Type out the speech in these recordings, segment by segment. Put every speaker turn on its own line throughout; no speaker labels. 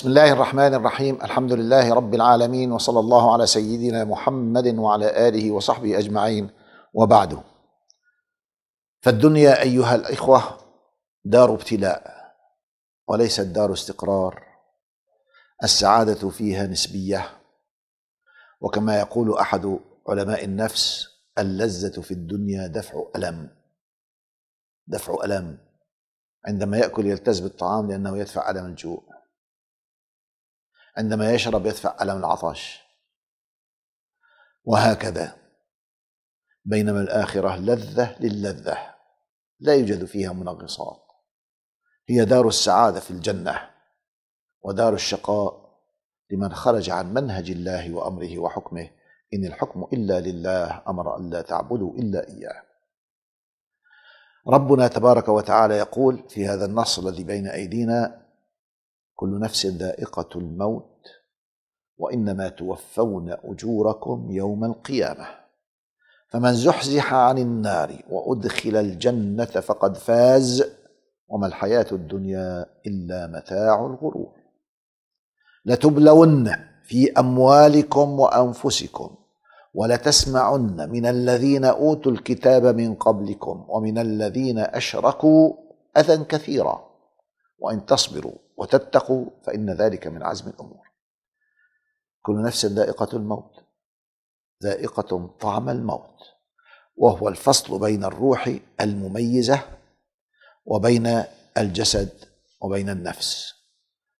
بسم الله الرحمن الرحيم الحمد لله رب العالمين وصلى الله على سيدنا محمد وعلى آله وصحبه أجمعين وبعده فالدنيا أيها الإخوة دار ابتلاء وليست دار استقرار السعادة فيها نسبية وكما يقول أحد علماء النفس اللذة في الدنيا دفع ألم دفع ألم عندما يأكل يلتز بالطعام لأنه يدفع ألم الجوع عندما يشرب يدفع ألم العطش وهكذا بينما الآخرة لذة للذة لا يوجد فيها منغصات هي دار السعادة في الجنة ودار الشقاء لمن خرج عن منهج الله وأمره وحكمه إن الحكم إلا لله أمر أن لا تعبدوا إلا إياه ربنا تبارك وتعالى يقول في هذا النص الذي بين أيدينا كل نفس ذائقة الموت وإنما توفون أجوركم يوم القيامة فمن زحزح عن النار وأدخل الجنة فقد فاز وما الحياة الدنيا إلا متاع الغرور لتبلون في أموالكم وأنفسكم ولتسمعن من الذين أوتوا الكتاب من قبلكم ومن الذين أشركوا أذى كثيرا وإن تصبروا وتتقوا فإن ذلك من عزم الأمور كل نفس ذائقة الموت ذائقة طعم الموت وهو الفصل بين الروح المميزة وبين الجسد وبين النفس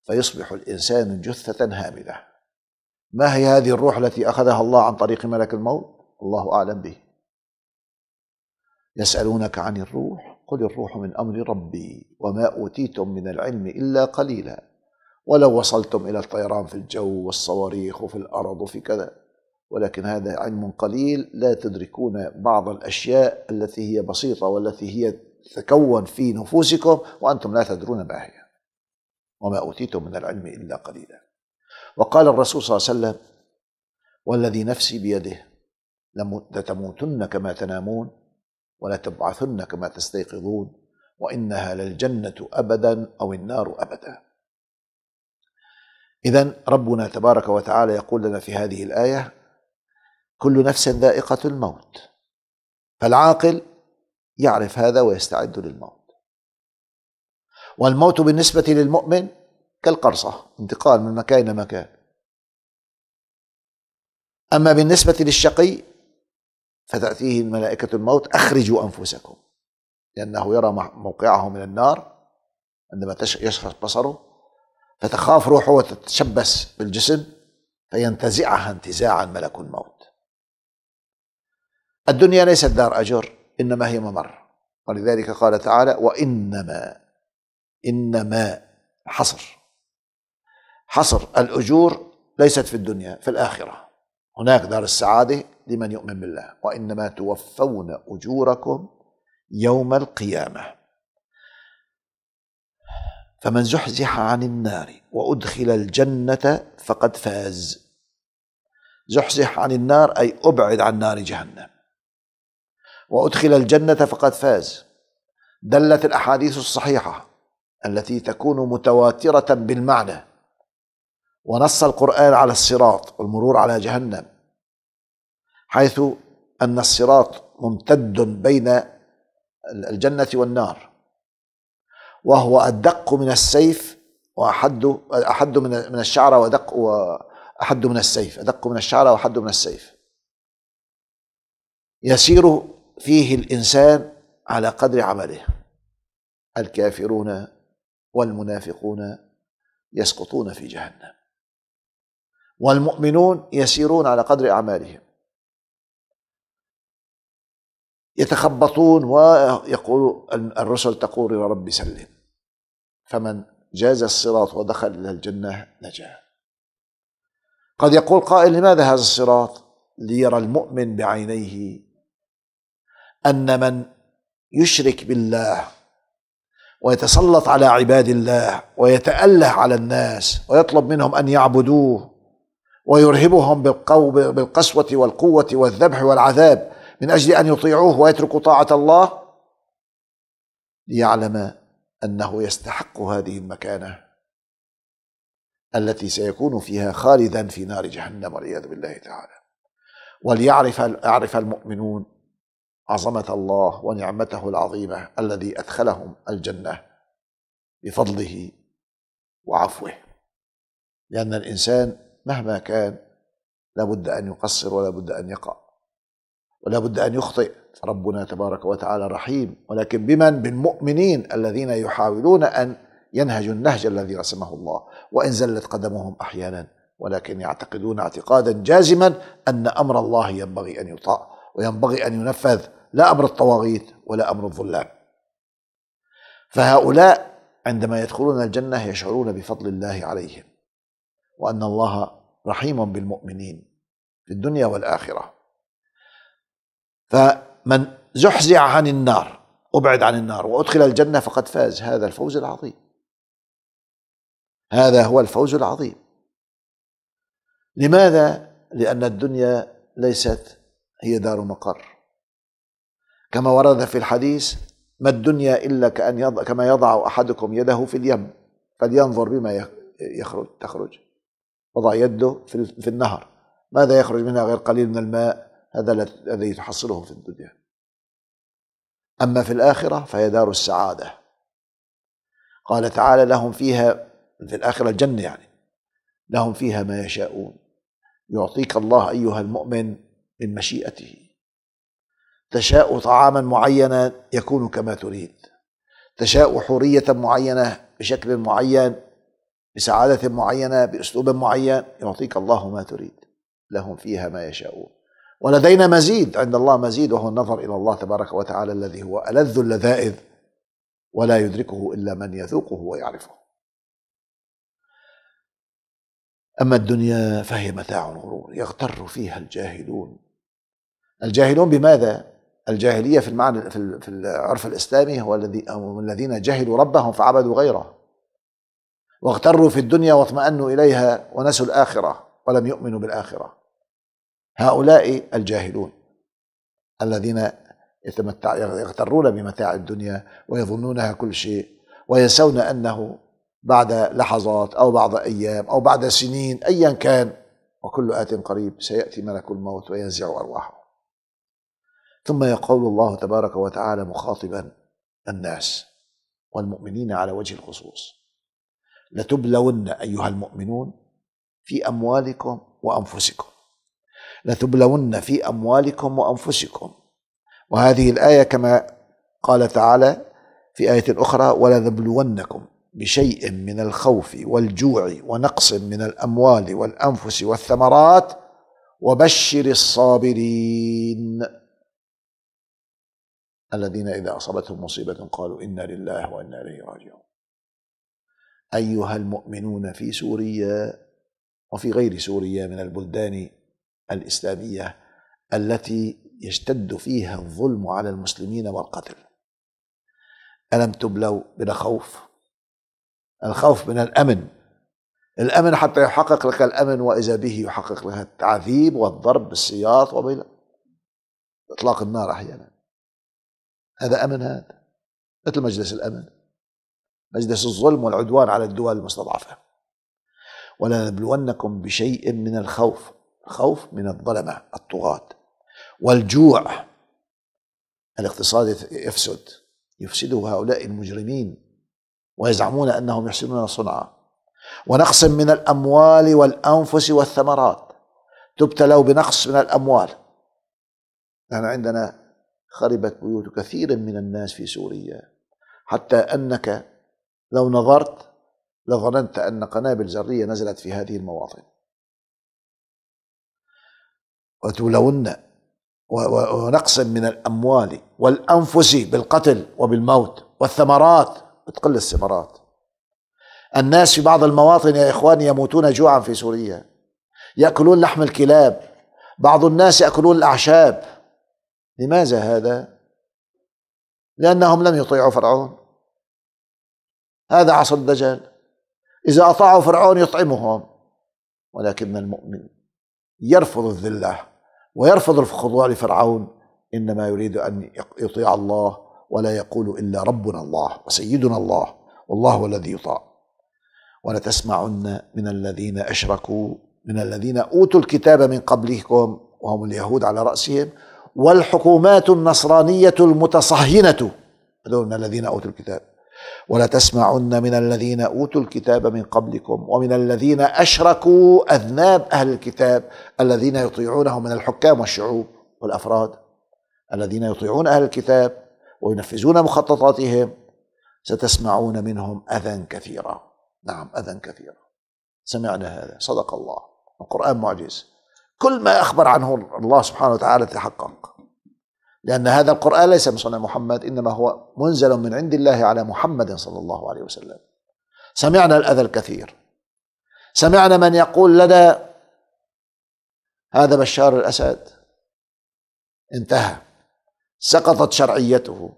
فيصبح الإنسان جثة هامدة ما هي هذه الروح التي أخذها الله عن طريق ملك الموت الله أعلم به يسألونك عن الروح قل الروح من امر ربي وما اوتيتم من العلم الا قليلا ولو وصلتم الى الطيران في الجو والصواريخ وفي الارض وفي كذا ولكن هذا علم قليل لا تدركون بعض الاشياء التي هي بسيطه والتي هي تتكون في نفوسكم وانتم لا تدرون ما هي وما اوتيتم من العلم الا قليلا وقال الرسول صلى الله عليه وسلم والذي نفسي بيده لتموتن كما تنامون ولتبعثن كما تستيقظون وإنها للجنة أبدا أو النار أبدا إذا ربنا تبارك وتعالى يقول لنا في هذه الآية كل نفس ذائقة الموت فالعاقل يعرف هذا ويستعد للموت والموت بالنسبة للمؤمن كالقرصة انتقال من مكان إلى مكان أما بالنسبة للشقي فتأتيه ملائكة الموت أخرجوا أنفسكم لأنه يرى موقعه من النار عندما يشخص بصره فتخاف روحه وتتشبث بالجسم فينتزعها انتزاعا ملك الموت الدنيا ليست دار أجر إنما هي ممر ولذلك قال تعالى وإنما إنما حصر حصر الأجور ليست في الدنيا في الآخرة هناك دار السعادة لمن يؤمن بالله وإنما توفون أجوركم يوم القيامة فمن زحزح عن النار وأدخل الجنة فقد فاز زحزح عن النار أي أبعد عن نار جهنم وأدخل الجنة فقد فاز دلت الأحاديث الصحيحة التي تكون متواترة بالمعنى ونص القرآن على الصراط والمرور على جهنم حيث أن الصراط ممتد بين الجنة والنار وهو أدق من السيف وأحد أحد من من الشعرة وأدق وأحد من السيف أدق من الشعرة وأحد من السيف يسير فيه الإنسان على قدر عمله الكافرون والمنافقون يسقطون في جهنم والمؤمنون يسيرون على قدر أعمالهم يتخبطون ويقول الرسل تقول يا رب سلم فمن جاز الصراط ودخل إلى الجنة نجا قد يقول قائل لماذا هذا الصراط ليرى المؤمن بعينيه أن من يشرك بالله ويتسلط على عباد الله ويتأله على الناس ويطلب منهم أن يعبدوه ويرهبهم بالقسوة والقوة والذبح والعذاب من أجل أن يطيعوه ويتركوا طاعة الله ليعلم أنه يستحق هذه المكانة التي سيكون فيها خالدا في نار جهنم والعياذ بالله تعالى وليعرف يعرف المؤمنون عظمة الله ونعمته العظيمة الذي أدخلهم الجنة بفضله وعفوه لأن الإنسان مهما كان لابد أن يقصر ولابد أن يقع ولا بد أن يخطئ ربنا تبارك وتعالى رحيم ولكن بمن بالمؤمنين الذين يحاولون أن ينهجوا النهج الذي رسمه الله وإن زلت قدمهم أحيانا ولكن يعتقدون اعتقادا جازما أن أمر الله ينبغي أن يطاع وينبغي أن ينفذ لا أمر الطواغيت ولا أمر الظلام فهؤلاء عندما يدخلون الجنة يشعرون بفضل الله عليهم وأن الله رحيم بالمؤمنين في الدنيا والآخرة فمن زحزح عن النار أبعد عن النار وأدخل الجنة فقد فاز هذا الفوز العظيم هذا هو الفوز العظيم لماذا؟ لأن الدنيا ليست هي دار مقر كما ورد في الحديث ما الدنيا إلا كأن يضع كما يضع أحدكم يده في اليم فلينظر بما يخرج تخرج وضع يده في النهر ماذا يخرج منها غير قليل من الماء هذا الذي تحصله في الدنيا أما في الآخرة فهي دار السعادة قال تعالى لهم فيها في الآخرة الجنة يعني لهم فيها ما يشاءون يعطيك الله أيها المؤمن من مشيئته تشاء طعاما معينا يكون كما تريد تشاء حرية معينة بشكل معين بسعادة معينة بأسلوب معين يعطيك الله ما تريد لهم فيها ما يشاءون ولدينا مزيد عند الله مزيد وهو النظر إلى الله تبارك وتعالى الذي هو ألذ اللذائذ ولا يدركه إلا من يذوقه ويعرفه أما الدنيا فهي متاع غرور يغتر فيها الجاهلون الجاهلون بماذا؟ الجاهلية في المعنى في العرف الإسلامي هو الذي الذين جهلوا ربهم فعبدوا غيره واغتروا في الدنيا واطمأنوا إليها ونسوا الآخرة ولم يؤمنوا بالآخرة هؤلاء الجاهلون الذين يتمتع يغترون بمتاع الدنيا ويظنونها كل شيء وينسون انه بعد لحظات او بعد ايام او بعد سنين ايا كان وكل آت قريب سيأتي ملك الموت وينزع أرواحهم ثم يقول الله تبارك وتعالى مخاطبا الناس والمؤمنين على وجه الخصوص لتبلون أيها المؤمنون في أموالكم وأنفسكم لتبلون في أموالكم وأنفسكم وهذه الآية كما قال تعالى في آية أخرى ولنبلونكم بشيء من الخوف والجوع ونقص من الأموال والأنفس والثمرات وبشر الصابرين الذين إذا أصابتهم مصيبة قالوا إنا لله وإنا إليه راجعون أيها المؤمنون في سوريا وفي غير سوريا من البلدان الإسلامية التي يشتد فيها الظلم على المسلمين والقتل ألم تبلوا بلا خوف الخوف من الأمن الأمن حتى يحقق لك الأمن وإذا به يحقق لك التعذيب والضرب بالسياط وبين إطلاق النار أحيانا هذا أمن هذا مثل مجلس الأمن مجلس الظلم والعدوان على الدول المستضعفة ولنبلونكم بشيء من الخوف خوف من الظلمة الطغاة والجوع الاقتصاد يفسد يفسده هؤلاء المجرمين ويزعمون أنهم يحسنون صنعا ونقص من الأموال والأنفس والثمرات تبتلوا بنقص من الأموال نحن عندنا خربت بيوت كثير من الناس في سوريا حتى أنك لو نظرت لظننت أن قنابل ذرية نزلت في هذه المواطن وتولون ونقص من الأموال والأنفس بالقتل وبالموت والثمرات بتقل الثمرات الناس في بعض المواطن يا إخواني يموتون جوعا في سوريا يأكلون لحم الكلاب بعض الناس يأكلون الأعشاب لماذا هذا؟ لأنهم لم يطيعوا فرعون هذا عصر الدجال إذا أطاعوا فرعون يطعمهم ولكن المؤمن يرفض الذله ويرفض الخضوع لفرعون انما يريد ان يطيع الله ولا يقول الا ربنا الله وسيدنا الله والله هو الذي يطاع ولتسمعن من الذين اشركوا من الذين اوتوا الكتاب من قبلكم وهم اليهود على راسهم والحكومات النصرانيه المتصهينه هذول من الذين اوتوا الكتاب ولتسمعن من الذين اوتوا الكتاب من قبلكم ومن الذين اشركوا اذناب اهل الكتاب الذين يطيعونهم من الحكام والشعوب والافراد الذين يطيعون اهل الكتاب وينفذون مخططاتهم ستسمعون منهم اذى كثيرا نعم اذى كثيرا سمعنا هذا صدق الله القران معجز كل ما اخبر عنه الله سبحانه وتعالى تحقق لأن هذا القرآن ليس من صنع محمد إنما هو منزل من عند الله على محمد صلى الله عليه وسلم سمعنا الأذى الكثير سمعنا من يقول لنا هذا بشار الأسد انتهى سقطت شرعيته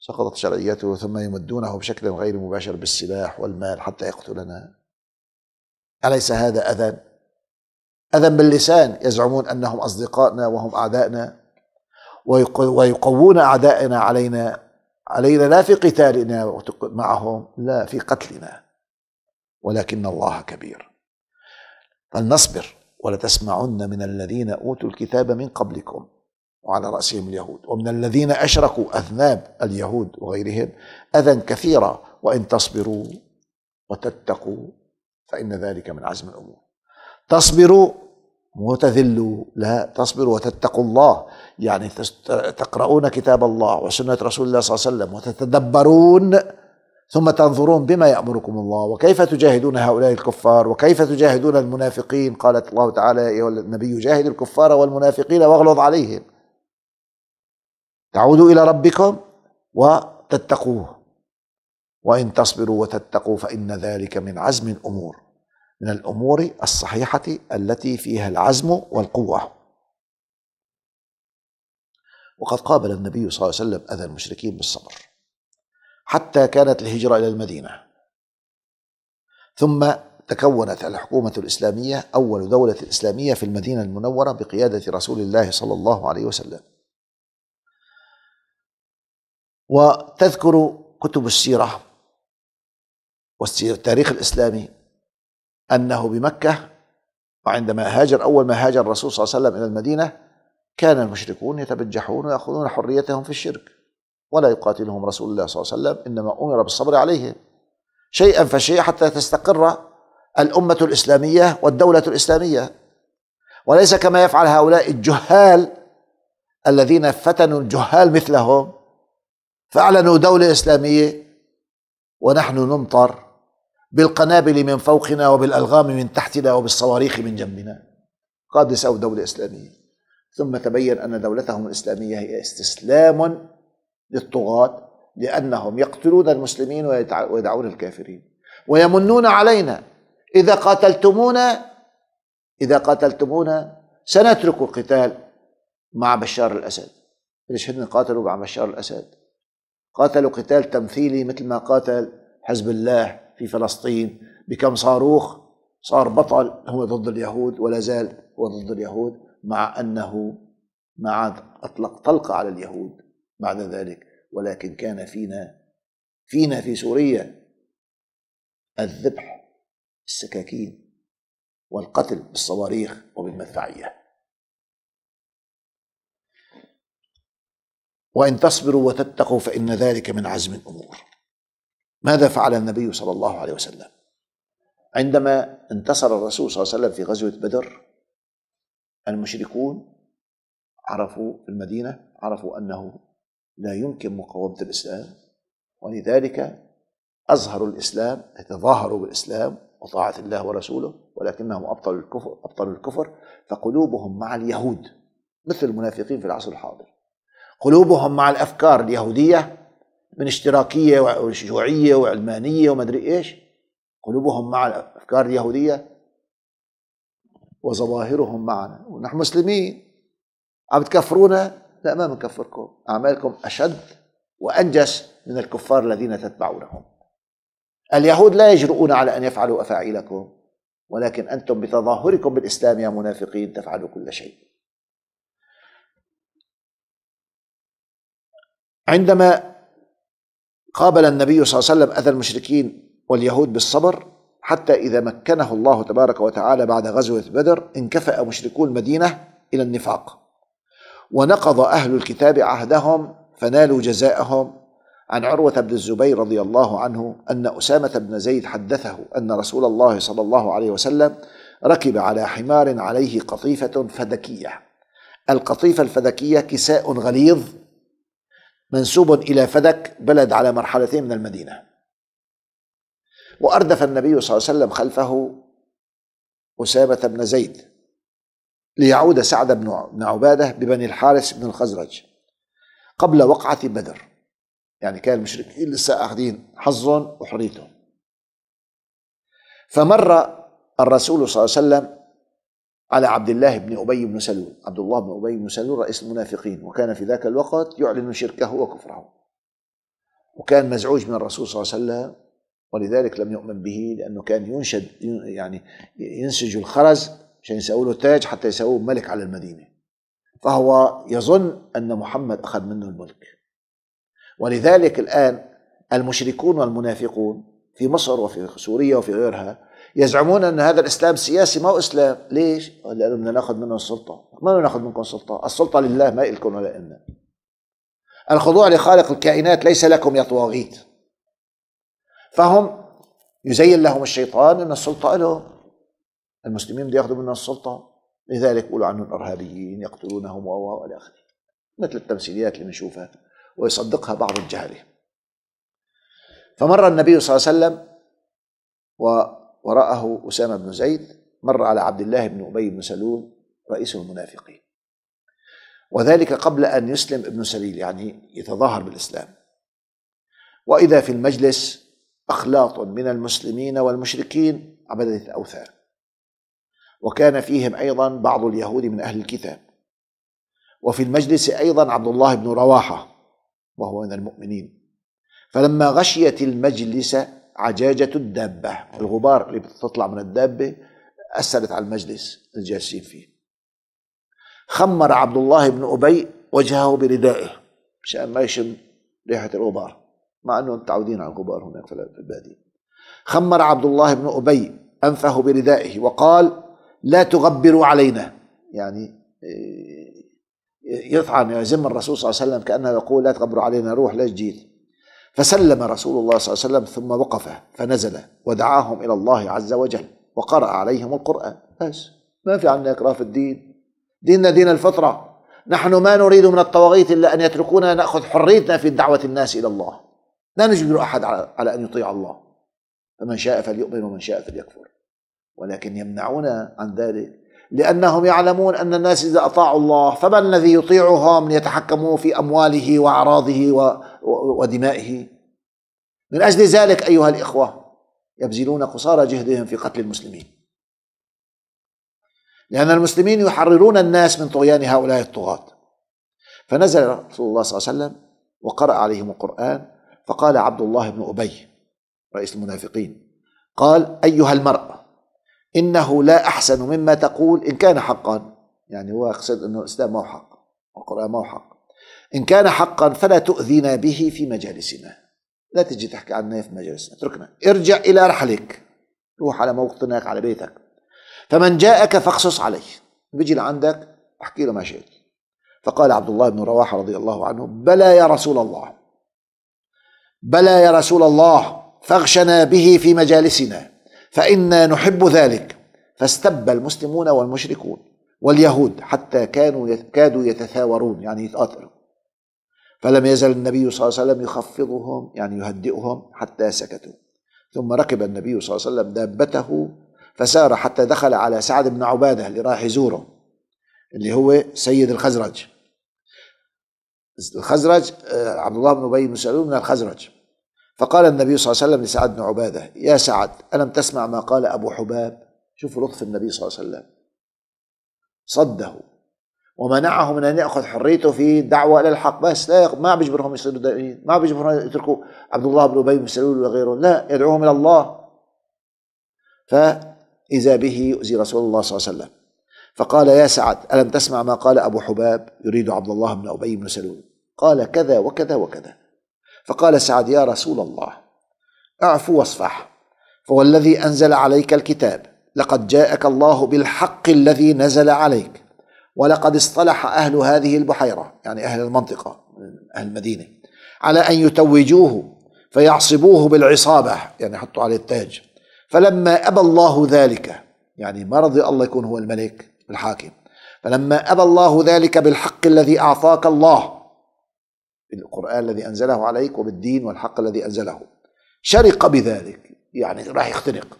سقطت شرعيته ثم يمدونه بشكل غير مباشر بالسلاح والمال حتى يقتلنا أليس هذا أذى أذى باللسان يزعمون أنهم أصدقائنا وهم أعدائنا ويقوون أعدائنا علينا علينا لا في قتالنا معهم لا في قتلنا ولكن الله كبير فلنصبر ولتسمعن من الذين أوتوا الكتاب من قبلكم وعلى رأسهم اليهود ومن الذين أشركوا أذناب اليهود وغيرهم أذى كثيرا وإن تصبروا وتتقوا فإن ذلك من عزم الأمور تصبروا وتذلوا لا تصبروا وتتقوا الله يعني تقرؤون كتاب الله وسنة رسول الله صلى الله عليه وسلم وتتدبرون ثم تنظرون بما يأمركم الله وكيف تجاهدون هؤلاء الكفار وكيف تجاهدون المنافقين قالت الله تعالى أيها النبي جاهد الكفار والمنافقين واغلظ عليهم تعودوا إلى ربكم وتتقوه وإن تصبروا وتتقوا فإن ذلك من عزم الأمور من الأمور الصحيحة التي فيها العزم والقوة وقد قابل النبي صلى الله عليه وسلم أذى المشركين بالصبر حتى كانت الهجرة إلى المدينة ثم تكونت الحكومة الإسلامية أول دولة إسلامية في المدينة المنورة بقيادة رسول الله صلى الله عليه وسلم وتذكر كتب السيرة والتاريخ الإسلامي أنه بمكة وعندما هاجر أول ما هاجر الرسول صلى الله عليه وسلم إلى المدينة كان المشركون يتبجحون ويأخذون حريتهم في الشرك ولا يقاتلهم رسول الله صلى الله عليه وسلم إنما أمر بالصبر عليهم شيئا فشيئا حتى تستقر الأمة الإسلامية والدولة الإسلامية وليس كما يفعل هؤلاء الجهال الذين فتنوا الجهال مثلهم فأعلنوا دولة إسلامية ونحن نمطر بالقنابل من فوقنا وبالألغام من تحتنا وبالصواريخ من جنبنا قادس أو دولة إسلامية ثم تبين أن دولتهم الإسلامية هي استسلام للطغاة لأنهم يقتلون المسلمين ويدعون الكافرين ويمنون علينا إذا قاتلتمونا إذا قاتلتمونا سنترك القتال مع بشار الأسد ليش هن قاتلوا مع بشار الأسد قاتلوا قتال تمثيلي مثل ما قاتل حزب الله في فلسطين بكم صاروخ صار بطل هو ضد اليهود ولا زال هو ضد اليهود مع أنه ما عاد أطلق طلقة على اليهود بعد ذلك ولكن كان فينا فينا في سوريا الذبح السكاكين والقتل بالصواريخ وبالمدفعية وإن تصبروا وتتقوا فإن ذلك من عزم الأمور ماذا فعل النبي صلى الله عليه وسلم عندما انتصر الرسول صلى الله عليه وسلم في غزوة بدر المشركون عرفوا في المدينة عرفوا أنه لا يمكن مقاومة الإسلام ولذلك أظهروا الإسلام تظاهروا بالإسلام وطاعة الله ورسوله ولكنهم أبطلوا الكفر أبطلوا الكفر فقلوبهم مع اليهود مثل المنافقين في العصر الحاضر قلوبهم مع الأفكار اليهودية من اشتراكية وشيوعية وعلمانية ومدري إيش قلوبهم مع الأفكار اليهودية وظواهرهم معنا ونحن مسلمين عم تكفرونا لا ما بنكفركم أعمالكم أشد وأنجس من الكفار الذين تتبعونهم اليهود لا يجرؤون على أن يفعلوا أفاعيلكم ولكن أنتم بتظاهركم بالإسلام يا منافقين تفعلوا كل شيء عندما قابل النبي صلى الله عليه وسلم أذى المشركين واليهود بالصبر حتى إذا مكنه الله تبارك وتعالى بعد غزوة بدر انكفأ مشركو المدينة إلى النفاق ونقض أهل الكتاب عهدهم فنالوا جزاءهم عن عروة بن الزبير رضي الله عنه أن أسامة بن زيد حدثه أن رسول الله صلى الله عليه وسلم ركب على حمار عليه قطيفة فدكية القطيفة الفدكية كساء غليظ منسوب إلى فدك بلد على مرحلتين من المدينة وأردف النبي صلى الله عليه وسلم خلفه أسامة بن زيد ليعود سعد بن عبادة ببني الحارث بن الخزرج قبل وقعة بدر يعني كان المشركين لسه أخذين حظهم وحريتهم فمر الرسول صلى الله عليه وسلم على عبد الله بن أبي بن سلول عبد الله بن أبي بن سلول رئيس المنافقين وكان في ذاك الوقت يعلن شركه وكفره وكان مزعوج من الرسول صلى الله عليه وسلم ولذلك لم يؤمن به لأنه كان ينشد يعني ينسج الخرز عشان يسووا له تاج حتى يسووه ملك على المدينة فهو يظن أن محمد أخذ منه الملك ولذلك الآن المشركون والمنافقون في مصر وفي سوريا وفي غيرها يزعمون ان هذا الاسلام سياسي ما هو اسلام ليش؟ لانه بدنا ناخذ منه السلطه ما بدنا ناخذ منكم السلطه السلطه لله ما لكم ولا لنا الخضوع لخالق الكائنات ليس لكم يا طواغيت فهم يزين لهم الشيطان ان السلطه لهم المسلمين بده ياخذوا منهم السلطه لذلك بيقولوا عنهم ارهابيين يقتلونهم و الى اخره مثل التمثيليات اللي بنشوفها ويصدقها بعض الجهله فمر النبي صلى الله عليه وسلم و ورآه أسامة بن زيد مر على عبد الله بن أبي بن سلول رئيس المنافقين وذلك قبل أن يسلم ابن سبيل يعني يتظاهر بالإسلام وإذا في المجلس أخلاط من المسلمين والمشركين عبدة الأوثان وكان فيهم أيضا بعض اليهود من أهل الكتاب وفي المجلس أيضا عبد الله بن رواحة وهو من المؤمنين فلما غشيت المجلس عجاجة الدابة الغبار اللي بتطلع من الدابة أثرت على المجلس الجالسين فيه خمر عبد الله بن أبي وجهه بردائه مشان ما يشم ريحة الغبار مع أنه متعودين على الغبار هناك في البادية خمر عبد الله بن أبي أنفه بردائه وقال لا تغبروا علينا يعني آه، يطعن يذم الرسول صلى الله عليه وسلم كأنه يقول لا تغبروا علينا روح ليش جيت فسلم رسول الله صلى الله عليه وسلم ثم وقف فنزل ودعاهم إلى الله عز وجل وقرأ عليهم القرآن بس ما في عندنا إكراه في الدين ديننا دين الفطرة نحن ما نريد من الطواغيت إلا أن يتركونا نأخذ حريتنا في دعوة الناس إلى الله لا نجبر أحد على أن يطيع الله فمن شاء فليؤمن ومن شاء فليكفر ولكن يمنعونا عن ذلك لأنهم يعلمون أن الناس إذا أطاعوا الله فما الذي يطيعهم ليتحكموا في أمواله وأعراضه و ودمائه من أجل ذلك أيها الإخوة يبذلون قصارى جهدهم في قتل المسلمين لأن المسلمين يحررون الناس من طغيان هؤلاء الطغاة فنزل رسول الله صلى الله عليه وسلم وقرأ عليهم القرآن فقال عبد الله بن أبي رئيس المنافقين قال أيها المرء إنه لا أحسن مما تقول إن كان حقا يعني هو يقصد أنه الإسلام ما هو حق والقرآن ما هو حق إن كان حقا فلا تؤذينا به في مجالسنا لا تجي تحكي عنا في مجالسنا اتركنا ارجع إلى رحلك روح على موطنك على بيتك فمن جاءك فاقصص عليه بيجي لعندك احكي له ما شئت فقال عبد الله بن رواحة رضي الله عنه بلى يا رسول الله بلى يا رسول الله فاغشنا به في مجالسنا فإنا نحب ذلك فاستب المسلمون والمشركون واليهود حتى كانوا كادوا يتثاورون يعني يتقاتلوا فلم يزل النبي صلى الله عليه وسلم يخفضهم يعني يهدئهم حتى سكتوا ثم ركب النبي صلى الله عليه وسلم دابته فسار حتى دخل على سعد بن عبادة اللي راح يزوره اللي هو سيد الخزرج الخزرج آه، عبد الله بن أبي بن من الخزرج فقال النبي صلى الله عليه وسلم لسعد بن عبادة يا سعد ألم تسمع ما قال أبو حباب شوفوا لطف النبي صلى الله عليه وسلم صده ومنعه من ان ياخذ حريته في دعوه الى الحق بس لا ما بيجبرهم يصيروا دائمين ما بيجبرهم يتركوا عبد الله بن ابي بن سلول وغيره لا يدعوهم الى الله فاذا به يؤذي رسول الله صلى الله عليه وسلم فقال يا سعد الم تسمع ما قال ابو حباب يريد عبد الله بن ابي بن سلول قال كذا وكذا وكذا فقال سعد يا رسول الله اعفو واصفح فوالذي انزل عليك الكتاب لقد جاءك الله بالحق الذي نزل عليك ولقد اصطلح أهل هذه البحيرة يعني أهل المنطقة أهل المدينة على أن يتوجوه فيعصبوه بالعصابة يعني يحطوا عليه التاج فلما أبى الله ذلك يعني ما رضي الله يكون هو الملك الحاكم فلما أبى الله ذلك بالحق الذي أعطاك الله بالقرآن الذي أنزله عليك وبالدين والحق الذي أنزله شرق بذلك يعني راح يختنق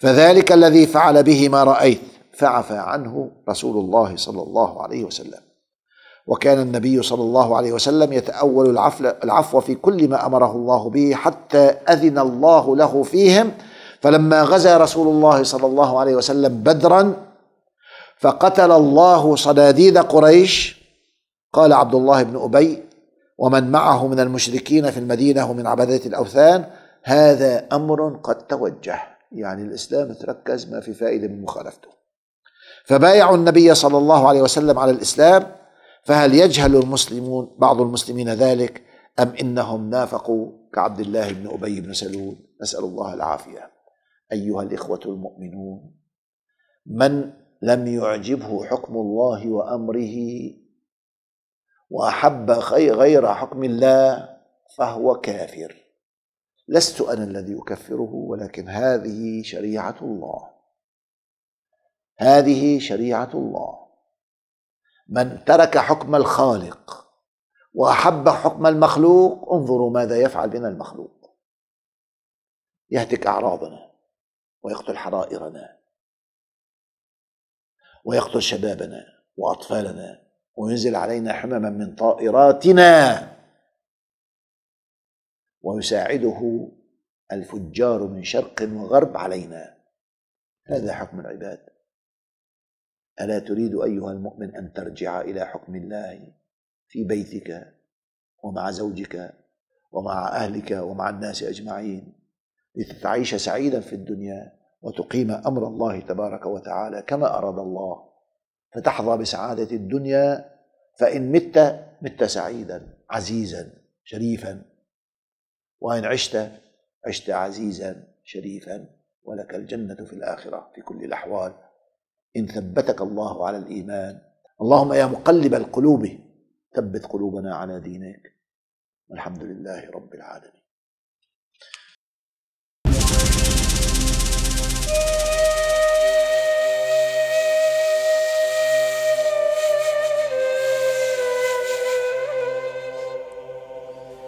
فذلك الذي فعل به ما رأيت فعفى عنه رسول الله صلى الله عليه وسلم وكان النبي صلى الله عليه وسلم يتأول العفو في كل ما أمره الله به حتى أذن الله له فيهم فلما غزا رسول الله صلى الله عليه وسلم بدرا فقتل الله صناديد قريش قال عبد الله بن أبي ومن معه من المشركين في المدينة ومن عبدة الأوثان هذا أمر قد توجه يعني الإسلام تركز ما في فائدة من مخالفته فبايعوا النبي صلى الله عليه وسلم على الإسلام فهل يجهل المسلمون بعض المسلمين ذلك أم إنهم نافقوا كعبد الله بن أبي بن سلول نسأل الله العافية أيها الإخوة المؤمنون من لم يعجبه حكم الله وأمره وأحب غير حكم الله فهو كافر لست أنا الذي أكفره ولكن هذه شريعة الله هذه شريعة الله من ترك حكم الخالق وأحب حكم المخلوق انظروا ماذا يفعل بنا المخلوق يهتك أعراضنا ويقتل حرائرنا ويقتل شبابنا وأطفالنا وينزل علينا حمما من طائراتنا ويساعده الفجار من شرق وغرب علينا هذا حكم العباد ألا تريد أيها المؤمن أن ترجع إلى حكم الله في بيتك ومع زوجك ومع أهلك ومع الناس أجمعين لتعيش سعيدا في الدنيا وتقيم أمر الله تبارك وتعالى كما أراد الله فتحظى بسعادة الدنيا فإن مت مت سعيدا عزيزا شريفا وإن عشت عشت عزيزا شريفا ولك الجنة في الآخرة في كل الأحوال إن ثبتك الله على الإيمان اللهم يا مقلب القلوب ثبت قلوبنا على دينك والحمد لله رب العالمين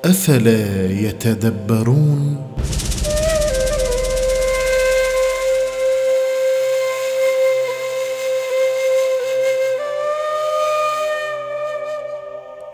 افلا يتدبرون